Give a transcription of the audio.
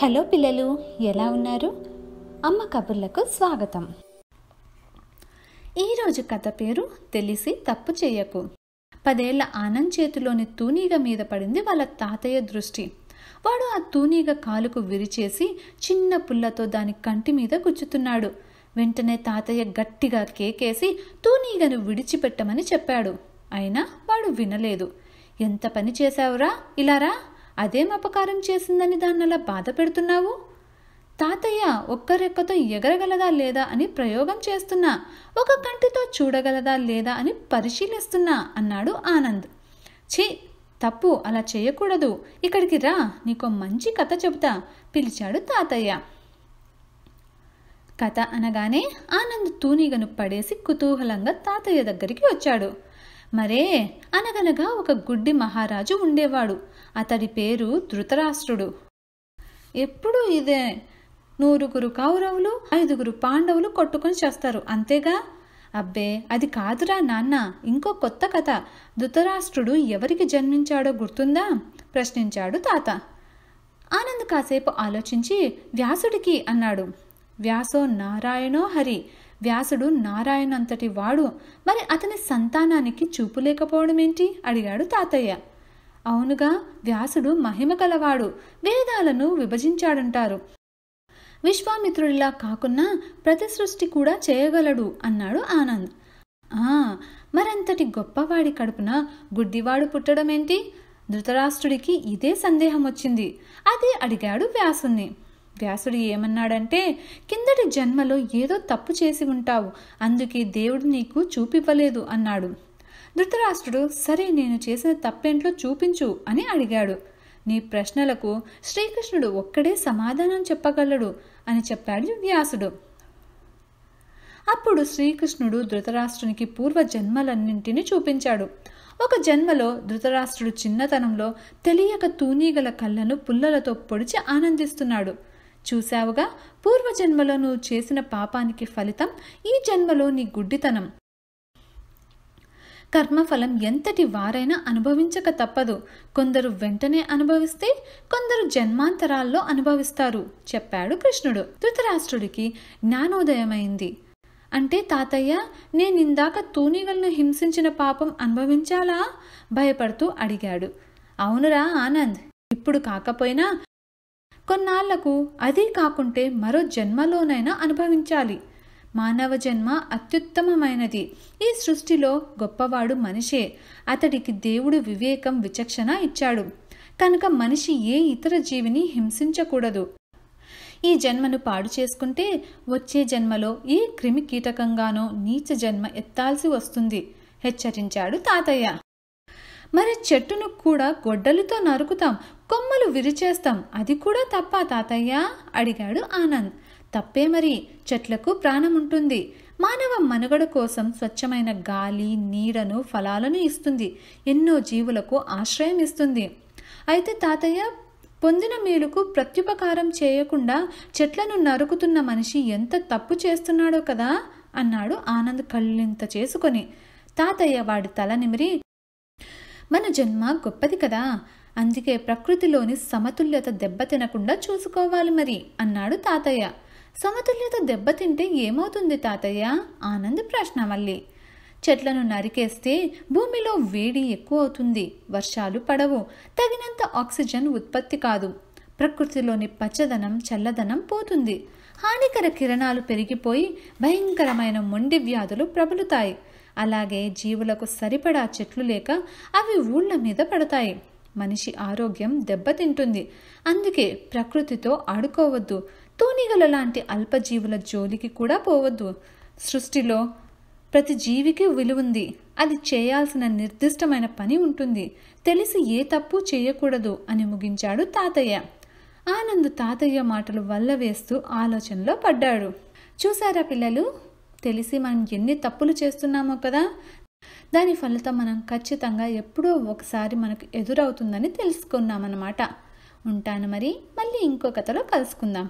hello పిల్లలు ఎలా ఉన్నారు అమ్మ కబుర్లకు స్వాగతం ఈరోజు కథ పేరు తెలిసి తప్పు చేయకు పదేళ్ల ఆనంద్ చేతిలోని తూనీగ మీద పడింది వాళ్ళ తాతయ్య దృష్టి వాడు ఆ తూనీగ కాలుకు విరిచేసి చిన్న పుల్లతో దాని కంటి మీద గుచ్చుతున్నాడు వెంటనే తాతయ్య గట్టిగా కేకేసి తూనీగను విడిచిపెట్టమని చెప్పాడు అయినా వాడు వినలేదు ఎంత పని చేశావురా ఇలారా అదేం అపకారం చేసిందని దాన్నలా బాధ పెడుతున్నావు తాతయ్య ఒక్క రెక్కతో ఎగరగలదా లేదా అని ప్రయోగం చేస్తున్నా ఒక కంటితో చూడగలదా లేదా అని పరిశీలిస్తున్నా అన్నాడు ఆనంద్ ఛీ తప్పు అలా చేయకూడదు ఇక్కడికి రా నీకు మంచి కథ చెబుతా పిలిచాడు తాతయ్య కథ అనగానే ఆనంద్ తూనీగను పడేసి కుతూహలంగా తాతయ్య దగ్గరికి వచ్చాడు మరే అనగనగా ఒక గుడ్డి మహారాజు ఉండేవాడు అతడి పేరు ధృతరాష్ట్రుడు ఎప్పుడూ ఇదే నూరుగురు కౌరవులు ఐదుగురు పాండవులు కొట్టుకుని చేస్తారు అంతేగా అబ్బే అది కాదురా నాన్న ఇంకో కొత్త కథ ధృతరాష్ట్రుడు ఎవరికి జన్మించాడో గుర్తుందా ప్రశ్నించాడు తాత ఆనంద్ కాసేపు ఆలోచించి వ్యాసుడికి అన్నాడు వ్యాసో నారాయణో హరి వ్యాసుడు నారాయణంతటి వాడు మరి అతని సంతానానికి చూపు లేకపోవడమేంటి అడిగాడు తాతయ్య అవునుగా వ్యాసుడు మహిమ కలవాడు వేదాలను విభజించాడంటారు విశ్వామిత్రుడిలా కాకున్నా ప్రతి సృష్టి కూడా చేయగలడు అన్నాడు ఆనంద్ ఆ మరంతటి గొప్పవాడి కడుపున గుడ్డివాడు పుట్టడమేంటి ధృతరాష్ట్రుడికి ఇదే సందేహం వచ్చింది అదే అడిగాడు వ్యాసుని వ్యాసుడు ఏమన్నాడంటే కిందటి జన్మలో ఏదో తప్పు చేసి ఉంటావు అందుకే దేవుడు నీకు చూపివ్వలేదు అన్నాడు ధృతరాష్ట్రుడు సరే నేను చేసిన తప్పేంట్లో చూపించు అని అడిగాడు నీ ప్రశ్నలకు శ్రీకృష్ణుడు ఒక్కడే సమాధానం చెప్పగలడు అని చెప్పాడు వ్యాసుడు అప్పుడు శ్రీకృష్ణుడు ధృతరాష్ట్రునికి పూర్వ జన్మలన్నింటినీ చూపించాడు ఒక జన్మలో ధృతరాష్ట్రుడు చిన్నతనంలో తెలియక తూనీగల కళ్ళను పుల్లలతో పొడిచి ఆనందిస్తున్నాడు చూశావుగా పూర్వజన్మలో నువ్వు చేసిన పాపానికి ఫలితం ఈ జన్మలో నీ గుడ్డితనం కర్మఫలం ఎంతటి వారైనా అనుభవించక తప్పదు కొందరు వెంటనే అనుభవిస్తే కొందరు జన్మాంతరాల్లో అనుభవిస్తారు చెప్పాడు కృష్ణుడు ధృతరాష్ట్రుడికి జ్ఞానోదయమైంది అంటే తాతయ్య నేనిందాక తూనీగలను హింసించిన పాపం అనుభవించాలా భయపడుతూ అడిగాడు అవునురా ఆనంద్ ఇప్పుడు కాకపోయినా కొన్నాళ్లకు అదీ కాకుంటే మరో జన్మలోనైనా అనుభవించాలి మానవ జన్మ అత్యుత్తమమైనది ఈ సృష్టిలో గొప్పవాడు మనిషే అతడికి దేవుడు వివేకం విచక్షణ ఇచ్చాడు కనుక మనిషి ఏ ఇతర జీవిని హింసించకూడదు ఈ జన్మను పాడు చేసుకుంటే వచ్చే జన్మలో ఏ క్రిమి కీటకంగానో నీచ జన్మ ఎత్తాల్సి వస్తుంది హెచ్చరించాడు తాతయ్య మరి చెట్టును కూడా గొడ్డలితో నరుకుతాం కొమ్మలు విరిచేస్తాం అది కూడా తప్ప తాతయ్య అడిగాడు ఆనంద్ తప్పే మరి చెట్లకు ప్రాణం ఉంటుంది మానవ మనుగడ కోసం స్వచ్ఛమైన గాలి నీడను ఫలాలను ఇస్తుంది ఎన్నో జీవులకు ఆశ్రయం ఇస్తుంది అయితే తాతయ్య పొందిన మేలుకు ప్రత్యుపకారం చేయకుండా చెట్లను నరుకుతున్న మనిషి ఎంత తప్పు చేస్తున్నాడో కదా అన్నాడు ఆనంద్ కళ్ళింత చేసుకొని తాతయ్య వాడి తల నిమిరి మన జన్మ గొప్పది కదా అందుకే ప్రకృతిలోని సమతుల్యత దెబ్బతినకుండా చూసుకోవాలి మరి అన్నాడు తాతయ్య సమతుల్యత దెబ్బతింటే ఏమవుతుంది తాతయ్య ఆనంద్ ప్రశ్న మళ్ళీ చెట్లను నరికేస్తే భూమిలో వేడి ఎక్కువ అవుతుంది వర్షాలు పడవు తగినంత ఆక్సిజన్ ఉత్పత్తి కాదు ప్రకృతిలోని పచ్చదనం చల్లదనం పోతుంది హానికర కిరణాలు పెరిగిపోయి భయంకరమైన మొండి వ్యాధులు ప్రబలుతాయి అలాగే జీవులకు సరిపడా చెట్లు లేక అవి ఊళ్ళ మీద పడతాయి మనిషి ఆరోగ్యం దెబ్బతింటుంది అందుకే ప్రకృతితో ఆడుకోవద్దు తూనిగల లాంటి అల్పజీవుల జోలికి కూడా పోవద్దు సృష్టిలో ప్రతి జీవికి విలువుంది అది చేయాల్సిన నిర్దిష్టమైన పని ఉంటుంది తెలిసి ఏ తప్పు చేయకూడదు అని ముగించాడు తాతయ్య ఆనంద్ తాతయ్య మాటలు వల్ల వేస్తూ ఆలోచనలో పడ్డాడు చూసారా పిల్లలు తెలిసి మనం ఎన్ని తప్పులు చేస్తున్నామో కదా దాని ఫలితం మనం ఖచ్చితంగా ఎప్పుడో ఒకసారి మనకు ఎదురవుతుందని తెలుసుకున్నామన్నమాట ఉంటాను మరి మళ్ళీ ఇంకో కథలో కలుసుకుందాం